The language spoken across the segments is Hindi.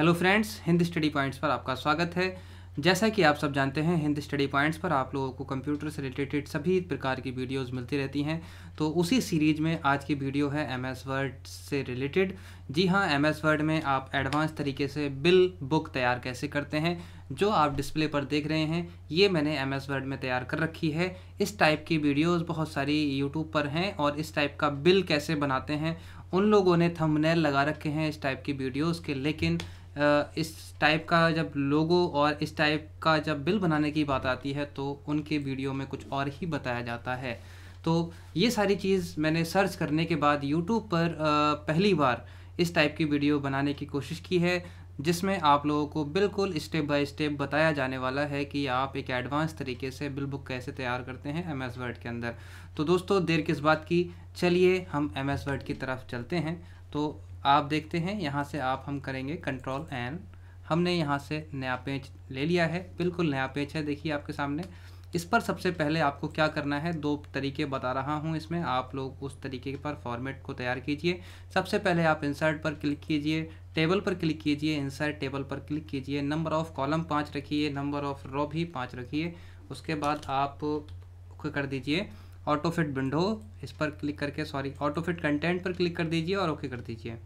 hello friends Hind study points पर आपका स्वागत है जैसा कि आप सब जानते हैं हिंद स्टडी पॉइंट्स पर आप लोगों को कंप्यूटर से रिलेटेड सभी प्रकार की वीडियोस मिलती रहती हैं तो उसी सीरीज में आज की वीडियो है एम एस वर्ड से रिलेटेड जी हाँ एम एस वर्ड में आप एडवांस तरीके से बिल बुक तैयार कैसे करते हैं जो आप डिस्प्ले पर देख रहे हैं ये मैंने एम एस वर्ड में तैयार कर रखी है इस टाइप की वीडियोज़ बहुत सारी यूट्यूब पर हैं और इस टाइप का बिल कैसे बनाते हैं उन लोगों ने थंबनेल लगा रखे हैं इस टाइप की वीडियोज़ के लेकिन इस टाइप का जब लोगो और इस टाइप का जब बिल बनाने की बात आती है तो उनके वीडियो में कुछ और ही बताया जाता है तो ये सारी चीज़ मैंने सर्च करने के बाद यूट्यूब पर पहली बार इस टाइप की वीडियो बनाने की कोशिश की है जिसमें आप लोगों को बिल्कुल स्टेप बाय स्टेप बताया जाने वाला है कि आप एक एडवांस तरीके से बिल बुक कैसे तैयार करते हैं एम एस वर्ड के अंदर तो दोस्तों देर किस बात की चलिए हम एम एस वर्ड की तरफ चलते हैं तो आप देखते हैं यहाँ से आप हम करेंगे कंट्रोल एन हमने यहाँ से नया पेज ले लिया है बिल्कुल नया पेज है देखिए आपके सामने इस पर सबसे पहले आपको क्या करना है दो तरीके बता रहा हूँ इसमें आप लोग उस तरीके पर फॉर्मेट को तैयार कीजिए सबसे पहले आप इंसर्ट पर क्लिक कीजिए टेबल पर क्लिक कीजिए इंसर्ट टेबल पर क्लिक कीजिए नंबर ऑफ़ कॉलम पाँच रखिए नंबर ऑफ़ रॉ भी पाँच रखिए उसके बाद आप कर दीजिए ऑटो फिट विंडो इस पर क्लिक करके सॉरी ऑटो फिट कंटेंट पर क्लिक कर दीजिए और ओके कर दीजिए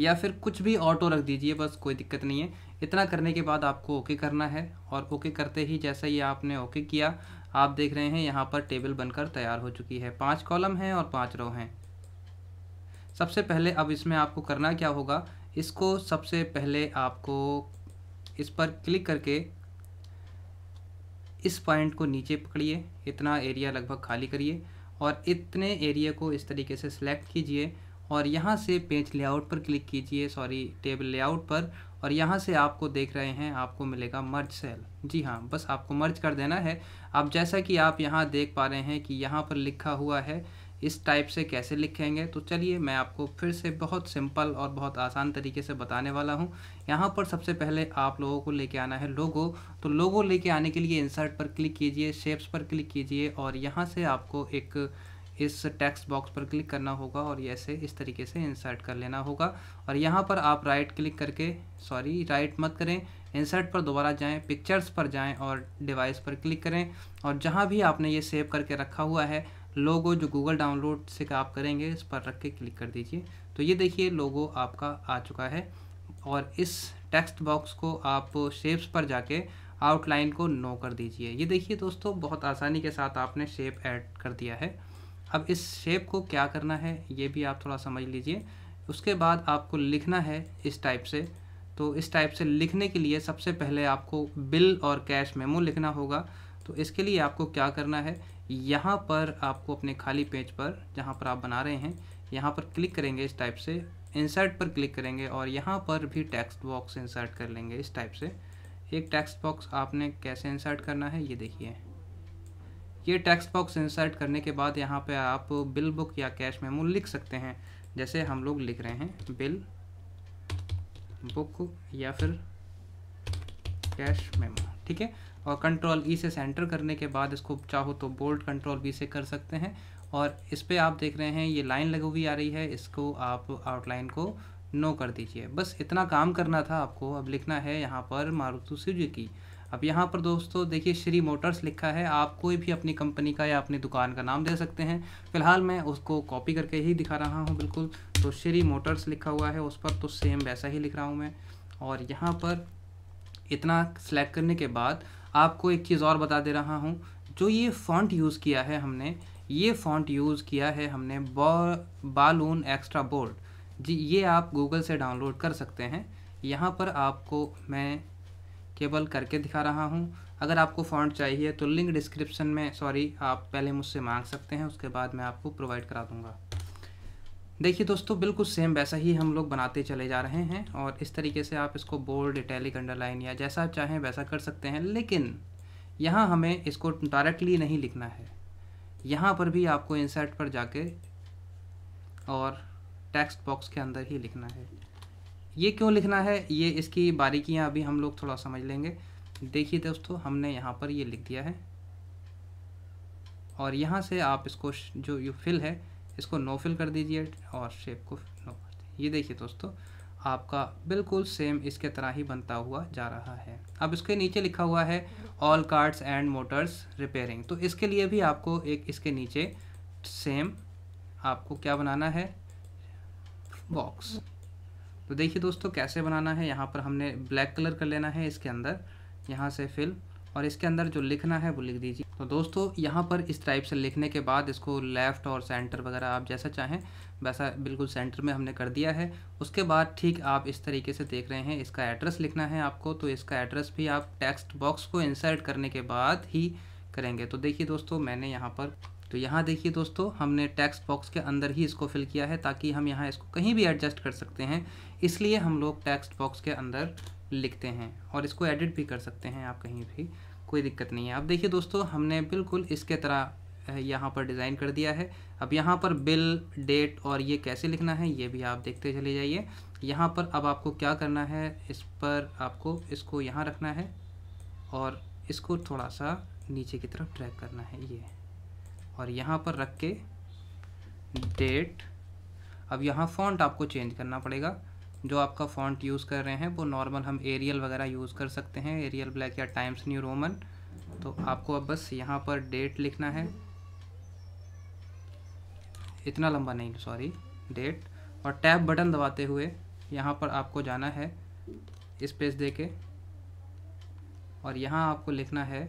या फिर कुछ भी ऑटो रख दीजिए बस कोई दिक्कत नहीं है इतना करने के बाद आपको ओके करना है और ओके करते ही जैसा ही आपने ओके किया आप देख रहे हैं यहाँ पर टेबल बनकर तैयार हो चुकी है पाँच कॉलम हैं और पाँच रो हैं सबसे पहले अब इसमें आपको करना क्या होगा इसको सबसे पहले आपको इस पर क्लिक करके इस पॉइंट को नीचे पकड़िए इतना एरिया लगभग खाली करिए और इतने एरिया को इस तरीके से सिलेक्ट कीजिए और यहाँ से पेज लेआउट पर क्लिक कीजिए सॉरी टेबल लेआउट पर और यहाँ से आपको देख रहे हैं आपको मिलेगा मर्ज सेल जी हाँ बस आपको मर्ज कर देना है अब जैसा कि आप यहाँ देख पा रहे हैं कि यहाँ पर लिखा हुआ है इस टाइप से कैसे लिखेंगे तो चलिए मैं आपको फिर से बहुत सिंपल और बहुत आसान तरीके से बताने वाला हूँ यहाँ पर सबसे पहले आप लोगों को लेके आना है लोगो तो लोगो लेके आने के लिए इंसर्ट पर क्लिक कीजिए शेप्स पर क्लिक कीजिए और यहाँ से आपको एक इस टेक्स्ट बॉक्स पर क्लिक करना होगा और ये ऐसे इस तरीके से इंसर्ट कर लेना होगा और यहाँ पर आप राइट क्लिक करके सॉरी राइट मत करें इंसर्ट पर दोबारा जाएं पिक्चर्स पर जाएं और डिवाइस पर क्लिक करें और जहाँ भी आपने ये सेव करके रखा हुआ है लोगो जो गूगल डाउनलोड से आप करेंगे इस पर रख के क्लिक कर दीजिए तो ये देखिए लोगो आपका आ चुका है और इस टेक्स्ट बॉक्स को आप शेप्स पर जाके आउटलाइन को नो कर दीजिए ये देखिए दोस्तों बहुत आसानी के साथ आपने शेप ऐड कर दिया है अब इस शेप को क्या करना है ये भी आप थोड़ा समझ लीजिए उसके बाद आपको लिखना है इस टाइप से तो इस टाइप से लिखने के लिए सबसे पहले आपको बिल और कैश मेमो लिखना होगा तो इसके लिए आपको क्या करना है यहाँ पर आपको अपने खाली पेज पर जहाँ पर आप बना रहे हैं यहाँ पर क्लिक करेंगे इस टाइप से इंसर्ट पर क्लिक करेंगे और यहाँ पर भी टेक्स्ट बॉक्स इंसर्ट कर लेंगे इस टाइप से एक टेक्स्ट बॉक्स आपने कैसे इंसर्ट करना है ये देखिए ये टेक्स्ट बॉक्स इंसर्ट करने के बाद यहाँ पे आप बिल बुक या कैश मेमो लिख सकते हैं जैसे हम लोग लिख रहे हैं बिल बुक या फिर कैश मेमो ठीक है और कंट्रोल ई e से सेंटर करने के बाद इसको चाहो तो बोल्ड कंट्रोल बी से कर सकते हैं और इस पर आप देख रहे हैं ये लाइन लगी हुई आ रही है इसको आप आउटलाइन को नो कर दीजिए बस इतना काम करना था आपको अब लिखना है यहाँ पर मारुति की अब यहाँ पर दोस्तों देखिए श्री मोटर्स लिखा है आप कोई भी अपनी कंपनी का या अपनी दुकान का नाम दे सकते हैं फिलहाल मैं उसको कॉपी करके ही दिखा रहा हूँ बिल्कुल तो श्री मोटर्स लिखा हुआ है उस पर तो सेम वैसा ही लिख रहा हूँ मैं और यहाँ पर इतना सेलेक्ट करने के बाद आपको एक चीज़ और बता दे रहा हूँ जो ये फ़ॉन्ट यूज़ किया है हमने ये फ़ॉन्ट यूज़ किया है हमने बालून एक्स्ट्रा बोर्ड जी ये आप गूगल से डाउनलोड कर सकते हैं यहाँ पर आपको मैं केवल करके दिखा रहा हूँ अगर आपको फॉन्ट चाहिए तो लिंक डिस्क्रिप्शन में सॉरी आप पहले मुझसे मांग सकते हैं उसके बाद मैं आपको प्रोवाइड करा दूँगा देखिए दोस्तों बिल्कुल सेम वैसा ही हम लोग बनाते चले जा रहे हैं और इस तरीके से आप इसको बोल्ड इटैलिक अंडरलाइन या जैसा आप चाहें वैसा कर सकते हैं लेकिन यहाँ हमें इसको डायरेक्टली नहीं लिखना है यहाँ पर भी आपको इंसर्ट पर जाके और टेक्स्ट बॉक्स के अंदर ही लिखना है ये क्यों लिखना है ये इसकी बारीकियाँ अभी हम लोग थोड़ा समझ लेंगे देखिए दोस्तों हमने यहाँ पर ये लिख दिया है और यहाँ से आप इसको जो यू फिल है इसको नो फिल कर दीजिए और शेप को नो कर दीजिए ये देखिए दोस्तों आपका बिल्कुल सेम इसके तरह ही बनता हुआ जा रहा है अब इसके नीचे लिखा हुआ है all cards and motors repairing तो इसके लिए भी आपको एक इसके नीचे सेम आपको क्या बनाना है बॉक्स तो देखिए दोस्तों कैसे बनाना है यहाँ पर हमने ब्लैक कलर कर लेना है इसके अंदर यहाँ से फिल और इसके अंदर जो लिखना है वो लिख दीजिए तो दोस्तों यहाँ पर इस टाइप से लिखने के बाद इसको लेफ़्ट और सेंटर वगैरह आप जैसा चाहें वैसा बिल्कुल सेंटर में हमने कर दिया है उसके बाद ठीक आप इस तरीके से देख रहे हैं इसका एड्रेस लिखना है आपको तो इसका एड्रेस भी आप टेक्स्ट बॉक्स को इंसर्ट करने के बाद ही करेंगे तो देखिए दोस्तों मैंने यहाँ पर तो यहाँ देखिए दोस्तों हमने टेक्स्ट बॉक्स के अंदर ही इसको फिल किया है ताकि हम यहाँ इसको कहीं भी एडजस्ट कर सकते हैं इसलिए हम लोग टेक्स्ट बॉक्स के अंदर लिखते हैं और इसको एडिट भी कर सकते हैं आप कहीं भी कोई दिक्कत नहीं है अब देखिए दोस्तों हमने बिल्कुल इसके तरह यहाँ पर डिज़ाइन कर दिया है अब यहाँ पर बिल डेट और ये कैसे लिखना है ये भी आप देखते चले जाइए यहाँ पर अब आपको क्या करना है इस पर आपको इसको यहाँ रखना है और इसको थोड़ा सा नीचे की तरफ ट्रैक करना है ये और यहाँ पर रख के डेट अब यहाँ फॉन्ट आपको चेंज करना पड़ेगा जो आपका फॉन्ट यूज़ कर रहे हैं वो नॉर्मल हम एरियल वगैरह यूज़ कर सकते हैं एरियल ब्लैक या टाइम्स न्यू रोमन तो आपको अब बस यहाँ पर डेट लिखना है इतना लंबा नहीं सॉरी डेट और टैब बटन दबाते हुए यहाँ पर आपको जाना है स्पेस दे के और यहाँ आपको लिखना है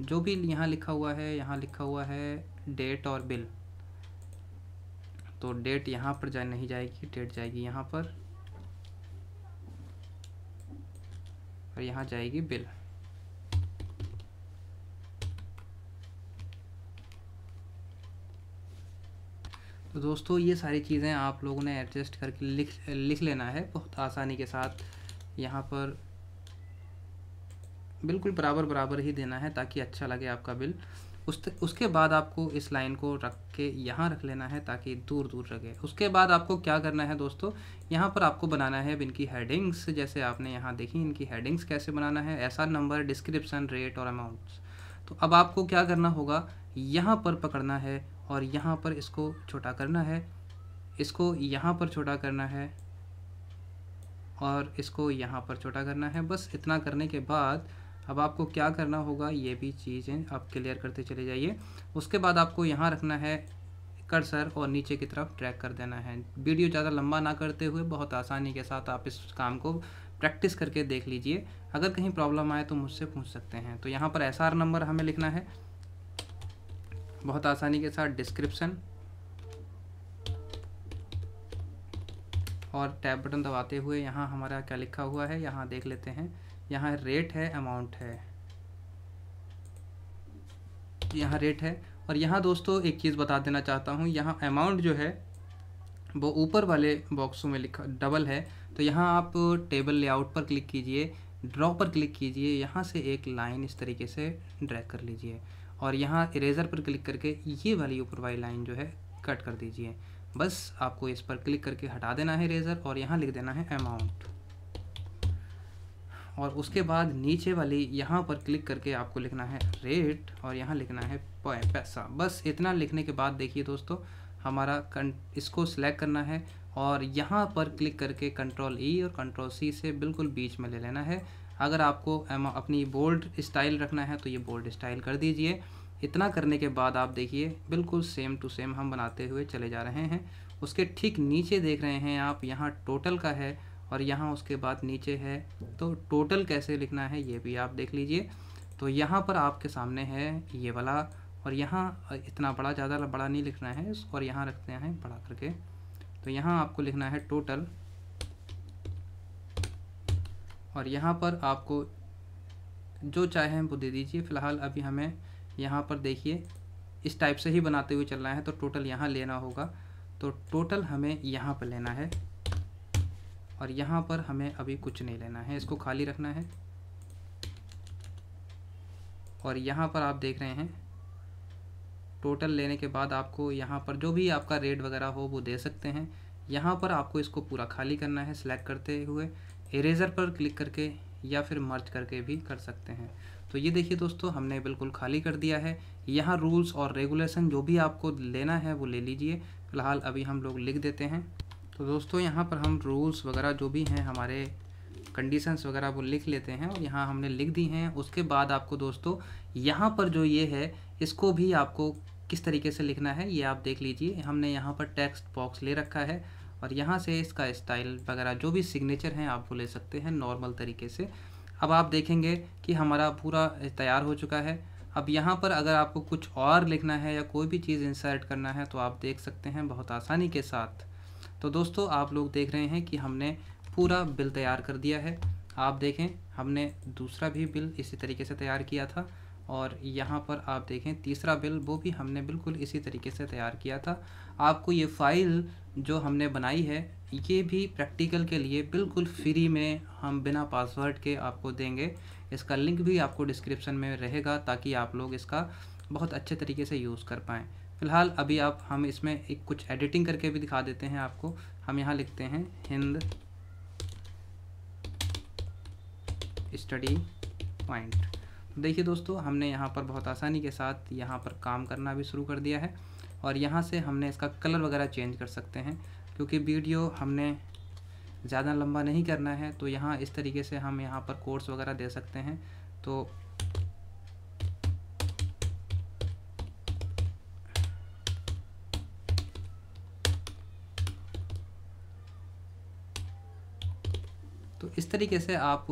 जो भी यहाँ लिखा हुआ है यहाँ लिखा हुआ है डेट और बिल तो डेट यहाँ पर जा नहीं जाएगी डेट जाएगी यहाँ पर और यहाँ जाएगी बिल तो दोस्तों ये सारी चीज़ें आप लोगों ने एडजस्ट करके लिख लिख लेना है बहुत आसानी के साथ यहाँ पर बिल्कुल बराबर बराबर ही देना है ताकि अच्छा लगे आपका बिल उस उसके बाद आपको इस लाइन को रख के यहाँ रख लेना है ताकि दूर दूर रखे उसके बाद आपको क्या करना है दोस्तों यहाँ पर आपको बनाना है इनकी हेडिंग्स जैसे आपने यहाँ देखी इनकी हेडिंग्स कैसे बनाना है ऐसा नंबर डिस्क्रिप्सन रेट और अमाउंट्स तो अब आपको क्या करना होगा यहाँ पर पकड़ना है और यहाँ पर इसको छोटा करना है इसको यहाँ पर छोटा करना है और इसको यहाँ पर छोटा करना है बस इतना करने के बाद अब आपको क्या करना होगा ये भी चीज़ें आप क्लियर करते चले जाइए उसके बाद आपको यहाँ रखना है कर्सर और नीचे की तरफ ट्रैक कर देना है वीडियो ज़्यादा लंबा ना करते हुए बहुत आसानी के साथ आप इस काम को प्रैक्टिस करके देख लीजिए अगर कहीं प्रॉब्लम आए तो मुझसे पूछ सकते हैं तो यहाँ पर एस नंबर हमें लिखना है बहुत आसानी के साथ डिस्क्रिप्शन और टैब बटन दबाते हुए यहाँ हमारा क्या लिखा हुआ है यहाँ देख लेते हैं यहाँ रेट है अमाउंट है यहाँ रेट है और यहाँ दोस्तों एक चीज़ बता देना चाहता हूँ यहाँ अमाउंट जो है वो ऊपर वाले बॉक्सों में लिखा डबल है तो यहाँ आप टेबल लेआउट पर क्लिक कीजिए ड्रॉ पर क्लिक कीजिए यहाँ से एक लाइन इस तरीके से ड्रैग कर लीजिए और यहाँ इरेजर पर क्लिक करके ये वाली ऊपर वाली लाइन जो है कट कर दीजिए बस आपको इस पर क्लिक करके हटा देना है इरेजर और यहाँ लिख देना है अमाउंट और उसके बाद नीचे वाली यहाँ पर क्लिक करके आपको लिखना है रेट और यहाँ लिखना है पैसा बस इतना लिखने के बाद देखिए दोस्तों हमारा कं इसको सिलेक्ट करना है और यहाँ पर क्लिक करके कंट्रोल ई e और कंट्रोल सी से बिल्कुल बीच में ले लेना है अगर आपको अपनी बोल्ड स्टाइल रखना है तो ये बोल्ड स्टाइल कर दीजिए इतना करने के बाद आप देखिए बिल्कुल सेम टू सेम हम बनाते हुए चले जा रहे हैं उसके ठीक नीचे देख रहे हैं आप यहाँ टोटल का है और यहाँ उसके बाद नीचे है तो टोटल कैसे लिखना है ये भी आप देख लीजिए तो यहाँ पर आपके सामने है ये वाला और यहाँ इतना बड़ा ज़्यादा बड़ा नहीं लिखना है और यहाँ रखते हैं बड़ा करके तो यहाँ आपको लिखना है टोटल और यहाँ पर आपको जो चाहे वो दे दीजिए फ़िलहाल अभी हमें यहाँ पर देखिए इस टाइप से ही बनाते हुए चलना है तो टोटल यहाँ लेना होगा तो टोटल हमें यहाँ पर लेना है और यहाँ पर हमें अभी कुछ नहीं लेना है इसको खाली रखना है और यहाँ पर आप देख रहे हैं टोटल लेने के बाद आपको यहाँ पर जो भी आपका रेट वगैरह हो वो दे सकते हैं यहाँ पर आपको इसको पूरा खाली करना है सिलेक्ट करते हुए इरेजर पर क्लिक करके या फिर मर्ज करके भी कर सकते हैं तो ये देखिए दोस्तों हमने बिल्कुल खाली कर दिया है यहाँ रूल्स और रेगुलेशन जो भी आपको लेना है वो ले लीजिए फ़िलहाल अभी हम लोग लिख देते हैं तो दोस्तों यहाँ पर हम रूल्स वगैरह जो भी हैं हमारे कंडीशंस वगैरह वो लिख लेते हैं और यहाँ हमने लिख दी हैं उसके बाद आपको दोस्तों यहाँ पर जो ये है इसको भी आपको किस तरीके से लिखना है ये आप देख लीजिए हमने यहाँ पर टेक्स्ट बॉक्स ले रखा है और यहाँ से इसका स्टाइल वगैरह जो भी सिग्नेचर हैं आप वो ले सकते हैं नॉर्मल तरीके से अब आप देखेंगे कि हमारा पूरा तैयार हो चुका है अब यहाँ पर अगर आपको कुछ और लिखना है या कोई भी चीज़ इंसर्ट करना है तो आप देख सकते हैं बहुत आसानी के साथ तो दोस्तों आप लोग देख रहे हैं कि हमने पूरा बिल तैयार कर दिया है आप देखें हमने दूसरा भी बिल इसी तरीके से तैयार किया था और यहाँ पर आप देखें तीसरा बिल वो भी हमने बिल्कुल इसी तरीके से तैयार किया था आपको ये फ़ाइल जो हमने बनाई है ये भी प्रैक्टिकल के लिए बिल्कुल फ्री में हम बिना पासवर्ड के आपको देंगे इसका लिंक भी आपको डिस्क्रिप्शन में रहेगा ताकि आप लोग इसका बहुत अच्छे तरीके से यूज़ कर पाएँ फ़िलहाल अभी आप हम इसमें एक कुछ एडिटिंग करके भी दिखा देते हैं आपको हम यहाँ लिखते हैं हिंद स्टडी पॉइंट तो देखिए दोस्तों हमने यहाँ पर बहुत आसानी के साथ यहाँ पर काम करना भी शुरू कर दिया है और यहाँ से हमने इसका कलर वगैरह चेंज कर सकते हैं क्योंकि वीडियो हमने ज़्यादा लंबा नहीं करना है तो यहाँ इस तरीके से हम यहाँ पर कोर्स वगैरह दे सकते हैं तो इस तरीके से आप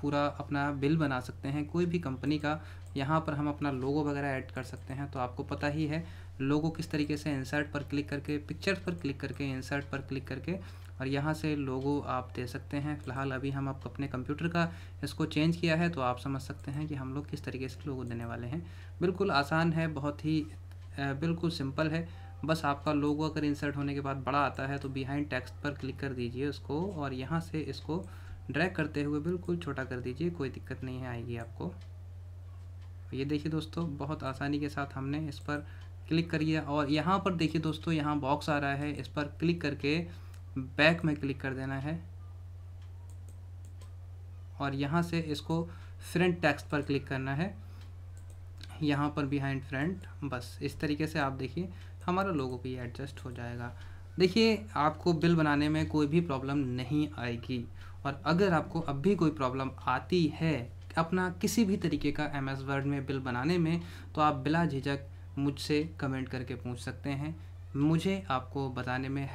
पूरा अपना बिल बना सकते हैं कोई भी कंपनी का यहाँ पर हम अपना लोगो वगैरह ऐड कर सकते हैं तो आपको पता ही है लोगो किस तरीके से इंसर्ट पर क्लिक करके पिक्चर्स पर क्लिक करके इंसर्ट पर क्लिक करके और यहाँ से लोगो आप दे सकते हैं फिलहाल अभी हम आप अपने कंप्यूटर का इसको चेंज किया है तो आप समझ सकते हैं कि हम लोग किस तरीके से लोगो देने वाले हैं बिल्कुल आसान है बहुत ही बिल्कुल सिंपल है बस आपका लोगो अगर इंसर्ट होने के बाद बड़ा आता है तो बिहाइंड टेक्स्ट पर क्लिक कर दीजिए उसको और यहाँ से इसको ड्रैग करते हुए बिल्कुल छोटा कर दीजिए कोई दिक्कत नहीं आएगी आपको ये देखिए दोस्तों बहुत आसानी के साथ हमने इस पर क्लिक करिए और यहाँ पर देखिए दोस्तों यहाँ बॉक्स आ रहा है इस पर क्लिक करके बैक में क्लिक कर देना है और यहाँ से इसको फ्रंट टेक्स्ट पर क्लिक करना है यहाँ पर बिहाइंड फ्रंट बस इस तरीके से आप देखिए हमारा लोगों को ये एडजस्ट हो जाएगा देखिए आपको बिल बनाने में कोई भी प्रॉब्लम नहीं आएगी और अगर आपको अब भी कोई प्रॉब्लम आती है अपना किसी भी तरीके का एम एस वर्ड में बिल बनाने में तो आप बिला झिझक मुझसे कमेंट करके पूछ सकते हैं मुझे आपको बताने में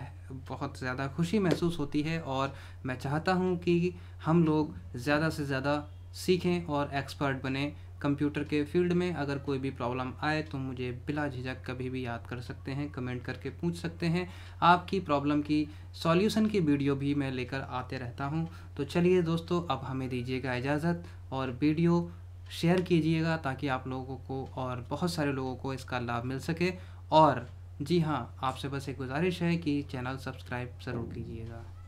बहुत ज़्यादा खुशी महसूस होती है और मैं चाहता हूँ कि हम लोग ज़्यादा से ज़्यादा सीखें और एक्सपर्ट बने कंप्यूटर के फील्ड में अगर कोई भी प्रॉब्लम आए तो मुझे बिला झिझक कभी भी याद कर सकते हैं कमेंट करके पूछ सकते हैं आपकी प्रॉब्लम की सॉल्यूशन की वीडियो भी मैं लेकर आते रहता हूँ तो चलिए दोस्तों अब हमें दीजिएगा इजाज़त और वीडियो शेयर कीजिएगा ताकि आप लोगों को और बहुत सारे लोगों को इसका लाभ मिल सके और जी हाँ आपसे बस एक गुजारिश है कि चैनल सब्सक्राइब ज़रूर कीजिएगा